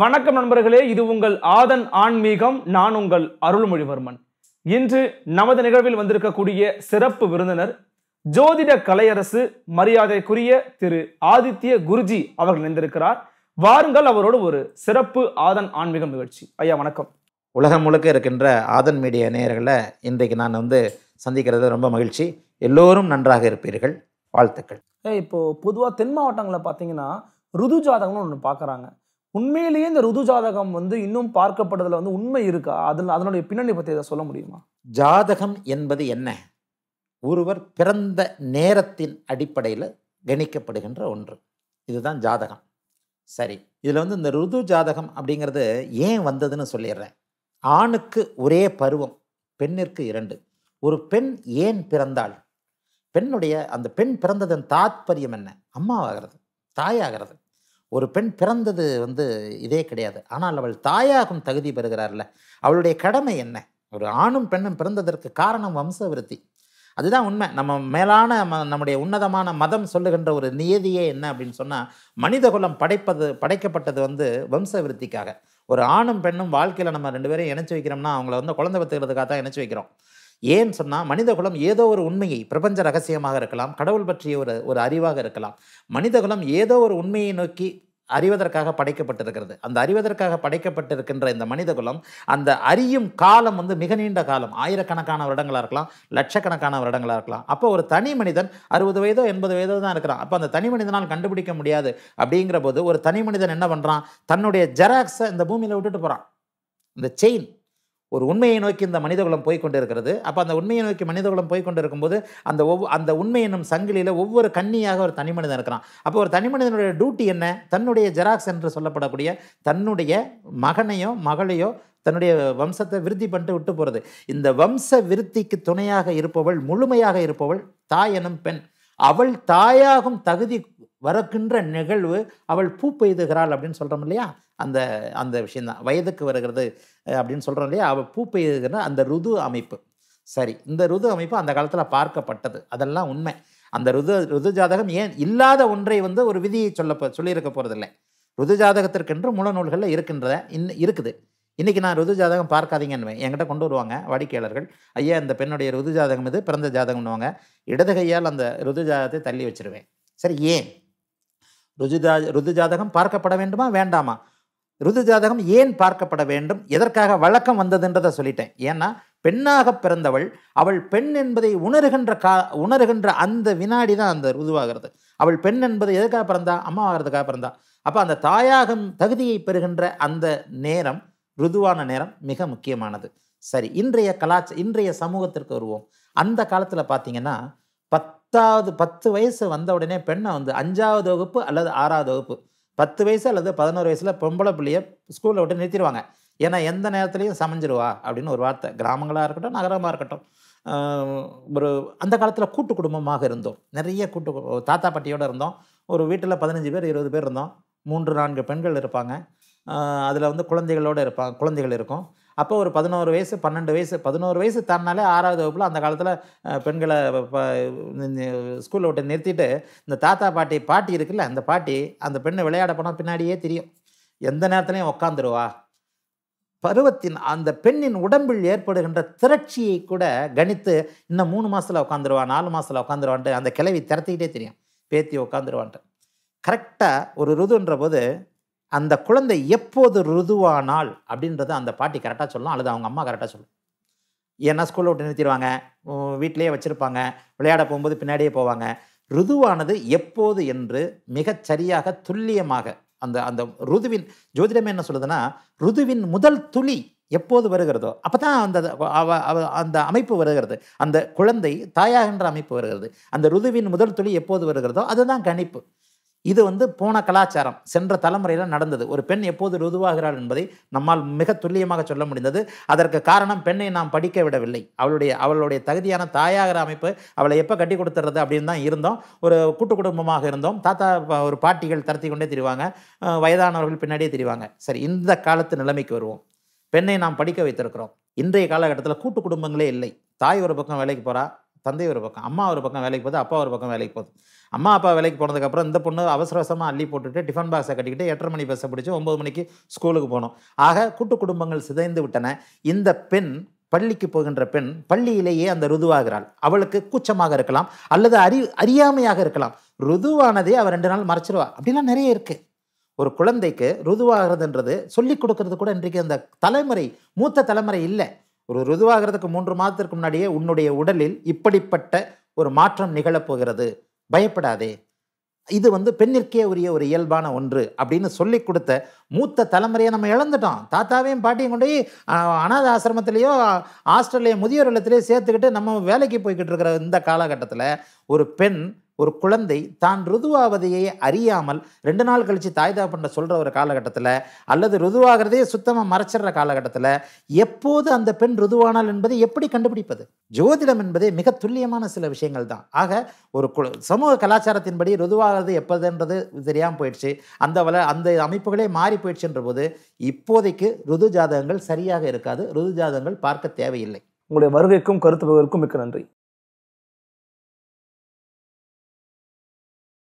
வணக்கம் நண்பர்களே இது உங்கள் ஆதன் ஆன்மீகம் நான் உங்கள் அருள்மொழிவர்மன் இன்று நமது நிகழ்வில் வந்திருக்கக்கூடிய சிறப்பு விருந்தினர் ஜோதிட கலையரசு மரியாதைக்குரிய திரு ஆதித்ய குருஜி அவர்கள் நின்றிருக்கிறார் வாருங்கள் அவரோடு ஒரு சிறப்பு ஆதன் ஆன்மீகம் நிகழ்ச்சி ஐயா வணக்கம் உலகம் முழுக்க இருக்கின்ற ஆதன் மீடியா நேயர்களை இன்றைக்கு நான் வந்து சந்திக்கிறது ரொம்ப மகிழ்ச்சி எல்லோரும் நன்றாக இருப்பீர்கள் வாழ்த்துக்கள் இப்போது பொதுவாக தென் மாவட்டங்களில் பார்த்தீங்கன்னா ருது ஜாதகம்னு ஒன்று பார்க்குறாங்க உண்மையிலேயே இந்த ருது ஜாதகம் வந்து இன்னும் பார்க்கப்படுறதுல வந்து உண்மை இருக்கா அதில் அதனுடைய பின்னணி பற்றி இதை சொல்ல முடியுமா ஜாதகம் என்பது என்ன ஒருவர் பிறந்த நேரத்தின் அடிப்படையில் கணிக்கப்படுகின்ற ஒன்று இதுதான் ஜாதகம் சரி இதில் வந்து இந்த ருது ஜாதகம் அப்படிங்கிறது ஏன் வந்ததுன்னு சொல்லிடுறேன் ஆணுக்கு ஒரே பருவம் பெண்ணிற்கு இரண்டு ஒரு பெண் ஏன் பிறந்தாள் பெண்ணுடைய அந்த பெண் பிறந்ததன் தாத்பரியம் என்ன அம்மாவாகிறது தாயாகிறது ஒரு பெண் பிறந்தது வந்து இதே கிடையாது ஆனால் அவள் தாயாகும் தகுதி பெறுகிறார்ல அவளுடைய கடமை என்ன ஒரு ஆணும் பெண்ணும் பிறந்ததற்கு காரணம் வம்சவிருத்தி அதுதான் உண்மை நம்ம மேலான நம்முடைய உன்னதமான மதம் சொல்லுகின்ற ஒரு நியதியே என்ன அப்படின்னு சொன்னால் மனிதகுலம் படைப்பது படைக்கப்பட்டது வந்து வம்ச விருத்திக்காக ஒரு ஆணும் பெண்ணும் வாழ்க்கையில் நம்ம ரெண்டு பேரும் இணைச்சி வைக்கிறோம்னா அவங்கள வந்து குழந்தை பத்துக்கிறதுக்காக தான் இணைச்சி வைக்கிறோம் ஏன்னு சொன்னால் மனிதகுலம் ஏதோ ஒரு உண்மையை பிரபஞ்ச ரகசியமாக இருக்கலாம் கடவுள் பற்றிய ஒரு ஒரு அறிவாக இருக்கலாம் மனிதகுலம் ஏதோ ஒரு உண்மையை நோக்கி அறிவதற்காக படைக்கப்பட்டிருக்கிறது அந்த அறிவதற்காக படைக்கப்பட்டிருக்கின்ற இந்த மனிதகுலம் அந்த அறியும் காலம் வந்து மிக நீண்ட காலம் ஆயிரக்கணக்கான வருடங்களாக இருக்கலாம் லட்சக்கணக்கான வருடங்களாக இருக்கலாம் அப்போ ஒரு தனி மனிதன் அறுபது வயதோ எண்பது வயதோ தான் இருக்கிறான் அப்போ அந்த தனி மனிதனால் கண்டுபிடிக்க முடியாது அப்படிங்கிற போது ஒரு தனி மனிதன் என்ன பண்ணுறான் தன்னுடைய ஜெராக்ஸை இந்த பூமியில் விட்டுட்டு போகிறான் இந்த செயின் ஒரு உண்மையை நோக்கி இந்த மனிதகுலம் போய்கொண்டிருக்கிறது அப்போ அந்த உண்மையை நோக்கி மனிதகுலம் போய்கொண்டிருக்கும்போது அந்த ஒவ்வொ அந்த உண்மை என்னும் சங்கிலியில் ஒவ்வொரு கண்ணியாக ஒரு தனி மனிதன் இருக்கிறான் அப்போ ஒரு தனி மனிதனுடைய டியூட்டி என்ன தன்னுடைய ஜெராக்ஸ் என்று சொல்லப்படக்கூடிய தன்னுடைய மகனையோ மகளையோ தன்னுடைய வம்சத்தை விருத்தி பண்ணிட்டு விட்டு போகிறது இந்த வம்ச விருத்திக்கு துணையாக இருப்பவள் முழுமையாக இருப்பவள் தாய் எனும் பெண் அவள் தாயாகும் தகுதி வரக்கின்ற நிகழ்வு அவள் பூ பெய்துகிறாள் அப்படின்னு சொல்கிறோம் இல்லையா அந்த அந்த விஷயந்தான் வயதுக்கு வருகிறது அப்படின்னு சொல்கிறோம் இல்லையா அவள் பூ பெய்துகிற அந்த ருது அமைப்பு சரி இந்த ருது அமைப்பு அந்த காலத்தில் பார்க்கப்பட்டது அதெல்லாம் உண்மை அந்த ருது ருது ஜாதகம் ஏன் இல்லாத ஒன்றை வந்து ஒரு விதியை சொல்ல சொல்லியிருக்க போகிறதில்லை ருது ஜாதகத்திற்கென்று முழு நூல்களில் இருக்கின்றத இன் இருக்குது இன்றைக்கி நான் ருது ஜாதகம் பார்க்காதீங்கன்னு என்கிட்ட கொண்டு வருவாங்க வாடிக்கையாளர்கள் ஐயா இந்த பெண்ணுடைய ருது ஜாதகம் இது பிறந்த ஜாதகம்னுவாங்க இடது கையால் அந்த ருது ஜாதகத்தை தள்ளி வச்சுருவேன் சரி ஏன் ருதுஜா ருது ஜாதகம் பார்க்கப்பட வேண்டுமா வேண்டாமா ருது ஜாதகம் ஏன் பார்க்கப்பட வேண்டும் எதற்காக வழக்கம் வந்ததுன்றதை சொல்லிட்டேன் ஏன்னா பெண்ணாக பிறந்தவள் அவள் பெண் என்பதை உணர்கின்ற கா உணர்கின்ற அந்த வினாடி தான் அந்த ருதுவாகிறது அவள் பெண் என்பது எதுக்காக பிறந்தா அம்மாவாகிறதுக்காக பிறந்தா அப்போ அந்த தாயாகம் தகுதியை பெறுகின்ற அந்த நேரம் ருதுவான நேரம் மிக முக்கியமானது சரி இன்றைய கலாச்சார இன்றைய சமூகத்திற்கு வருவோம் அந்த காலத்தில் பார்த்தீங்கன்னா பத்தாவது பத்து வயசு வந்த உடனே பெண்ணை வந்து அஞ்சாவது வகுப்பு அல்லது ஆறாவது வகுப்பு பத்து வயசு அல்லது பதினோரு வயசில் பொம்பளை பிள்ளையை ஸ்கூலில் விட்டு நிறுத்திடுவாங்க ஏன்னா எந்த நேரத்துலையும் சமைஞ்சிருவா அப்படின்னு ஒரு வார்த்தை கிராமங்களாக இருக்கட்டும் நகரமாக இருக்கட்டும் ஒரு அந்த காலத்தில் கூட்டு குடும்பமாக இருந்தோம் நிறைய கூட்டு தாத்தா பட்டியோடு இருந்தோம் ஒரு வீட்டில் பதினஞ்சு பேர் இருபது பேர் இருந்தோம் மூன்று நான்கு பெண்கள் இருப்பாங்க அதில் வந்து குழந்தைகளோடு இருப்பாங்க குழந்தைகள் இருக்கும் அப்போ ஒரு பதினோரு வயசு பன்னெண்டு வயசு பதினோரு வயசு தானாலே ஆறாவது வகுப்பில் அந்த காலத்தில் பெண்களை ஸ்கூலில் விட்டு நிறுத்திட்டு இந்த தாத்தா பாட்டி பாட்டி இருக்குல்ல அந்த பாட்டி அந்த பெண்ணை விளையாட போனால் பின்னாடியே தெரியும் எந்த நேரத்துலையும் உக்காந்துருவா பருவத்தின் அந்த பெண்ணின் உடம்பில் ஏற்படுகின்ற திரட்சியை கூட கணித்து இன்னும் மூணு மாதத்தில் உட்காந்துருவா நாலு மாதத்தில் உட்காந்துருவான்ட்டு அந்த கிளவி திறத்திக்கிட்டே தெரியும் பேத்தி உட்காந்துருவான்ட்டு கரெக்டாக ஒரு ருதுன்ற போது அந்த குழந்தை எப்போது ருதுவானால் அப்படின்றத அந்த பாட்டி கரெக்டாக சொல்லலாம் அல்லது அவங்க அம்மா கரெக்டாக சொல்லும் ஏன்னா ஸ்கூலில் விட்டு நிறுத்திடுவாங்க வீட்டிலேயே வச்சுருப்பாங்க விளையாட போகும்போது பின்னாடியே போவாங்க ருதுவானது எப்போது என்று மிகச் சரியாக துல்லியமாக அந்த அந்த ருதுவின் ஜோதிடம் என்ன சொல்லுதுன்னா ருதுவின் முதல் துளி எப்போது வருகிறதோ அப்போ தான் அந்த அவ அந்த அமைப்பு வருகிறது அந்த குழந்தை தாயாகின்ற அமைப்பு வருகிறது அந்த ருதுவின் முதல் துளி எப்போது வருகிறதோ அதுதான் கணிப்பு இது வந்து போன கலாச்சாரம் சென்ற தலைமுறையில் நடந்தது ஒரு பெண் எப்போது ருதுவாகிறாள் என்பதை நம்மால் மிக துல்லியமாக சொல்ல முடிந்தது அதற்கு காரணம் பெண்ணை நாம் படிக்க விடவில்லை அவளுடைய அவளுடைய தகுதியான தாயாகிற அமைப்பு அவளை எப்போ கட்டி கொடுத்துறது அப்படின்னு தான் இருந்தோம் ஒரு கூட்டு குடும்பமாக இருந்தோம் தாத்தா ஒரு பாட்டிகள் தரத்தி கொண்டே தெரிவாங்க வயதானவர்கள் பின்னாடியே தெரிவாங்க சரி இந்த காலத்து நிலைமைக்கு வருவோம் பெண்ணை நாம் படிக்க வைத்திருக்கிறோம் இன்றைய காலகட்டத்தில் கூட்டு குடும்பங்களே இல்லை தாய் ஒரு பக்கம் வேலைக்கு போகிறா தந்தை ஒரு பக்கம் அம்மா ஒரு பக்கம் வேலைக்கு போகுது அப்பா ஒரு பக்கம் வேலைக்கு போகுது அம்மா அப்பா வேலைக்கு போனதுக்கப்புறம் இந்த பொண்ணு அவசர அவசரமாக அள்ளி போட்டுட்டு டிஃபன் பாக்ஸை கட்டிக்கிட்டு எட்டரை மணி பஸ்ஸை பிடிச்சி ஒம்பது மணிக்கு ஸ்கூலுக்கு போனோம் ஆக கூட்டு குடும்பங்கள் சிதைந்து விட்டன இந்த பெண் பள்ளிக்கு போகின்ற பெண் பள்ளியிலேயே அந்த ருதுவாகிறாள் அவளுக்கு கூச்சமாக இருக்கலாம் அல்லது அறி அறியாமையாக இருக்கலாம் ருதுவானதே அவள் ரெண்டு நாள் மறைச்சிருவா அப்படிலாம் நிறைய இருக்குது ஒரு குழந்தைக்கு ருதுவாகிறதுன்றது சொல்லிக் கொடுக்கறது கூட இன்றைக்கு அந்த தலைமுறை மூத்த தலைமுறை இல்லை ஒரு ருதுவாகிறதுக்கு மூன்று மாதத்திற்கு முன்னாடியே உன்னுடைய உடலில் இப்படிப்பட்ட ஒரு மாற்றம் நிகழப்போகிறது பயப்படாதே இது வந்து பெண்ணிற்கே உரிய ஒரு இயல்பான ஒன்று அப்படின்னு சொல்லி கொடுத்த மூத்த தலைமுறையை நம்ம இழந்துட்டோம் தாத்தாவையும் பாட்டியும் கொண்டு போய் அனாத ஆசிரமத்திலேயோ ஆஸ்திரேலிய முதியோர் இல்லத்திலேயோ சேர்த்துக்கிட்டு நம்ம வேலைக்கு போய்கிட்டு இருக்கிற இந்த காலகட்டத்தில் ஒரு பெண் ஒரு குழந்தை தான் ருதுவாவதையே அறியாமல் ரெண்டு நாள் கழித்து தாய் தாப்பண்ட சொல்கிற ஒரு காலகட்டத்தில் அல்லது ருதுவாகிறதே சுத்தமாக மறைச்சிடுற காலகட்டத்தில் எப்போது அந்த பெண் ருதுவானால் என்பதை எப்படி கண்டுபிடிப்பது ஜோதிடம் என்பதே மிக துல்லியமான சில விஷயங்கள் தான் ஆக ஒரு சமூக கலாச்சாரத்தின்படி ருதுவாகிறது எப்போதுன்றது தெரியாமல் போயிடுச்சு அந்த வள அந்த அமைப்புகளே மாறி போயிடுச்சுன்ற போது இப்போதைக்கு ருது ஜாதகங்கள் சரியாக இருக்காது ருது ஜாதகங்கள் பார்க்க தேவையில்லை உங்களுடைய வருகைக்கும் கருத்து மிக்க நன்றி